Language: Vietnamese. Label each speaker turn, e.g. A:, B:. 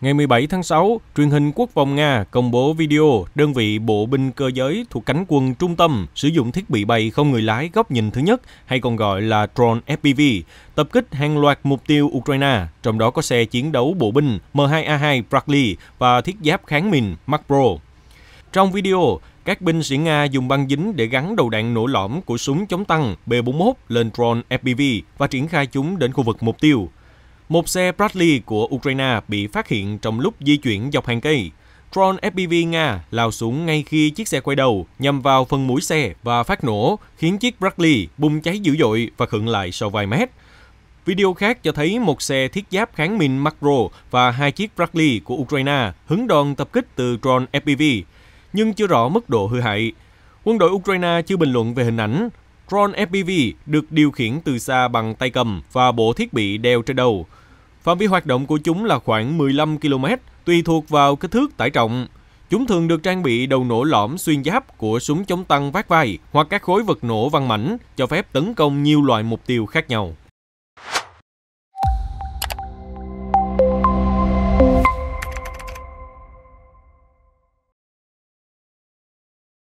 A: Ngày 17 tháng 6, truyền hình quốc phòng Nga công bố video đơn vị bộ binh cơ giới thuộc cánh quân trung tâm sử dụng thiết bị bay không người lái góc nhìn thứ nhất hay còn gọi là drone FPV, tập kích hàng loạt mục tiêu Ukraine, trong đó có xe chiến đấu bộ binh M2A2 Bradley và thiết giáp kháng mìn Mark Trong video, các binh sĩ Nga dùng băng dính để gắn đầu đạn nổ lõm của súng chống tăng B-41 lên drone FPV và triển khai chúng đến khu vực mục tiêu. Một xe Bradley của Ukraine bị phát hiện trong lúc di chuyển dọc hàng cây. Drone FPV Nga lao xuống ngay khi chiếc xe quay đầu, nhằm vào phần mũi xe và phát nổ, khiến chiếc Bradley bùng cháy dữ dội và khựng lại sau vài mét. Video khác cho thấy một xe thiết giáp kháng mìn Macro và hai chiếc Bradley của Ukraine hứng đòn tập kích từ drone FPV, nhưng chưa rõ mức độ hư hại. Quân đội Ukraine chưa bình luận về hình ảnh, Drone FPV được điều khiển từ xa bằng tay cầm và bộ thiết bị đeo trên đầu. Phạm vi hoạt động của chúng là khoảng 15 km, tùy thuộc vào kích thước tải trọng. Chúng thường được trang bị đầu nổ lõm xuyên giáp của súng chống tăng vác vai hoặc các khối vật nổ văn mảnh, cho phép tấn công nhiều loại mục tiêu khác nhau.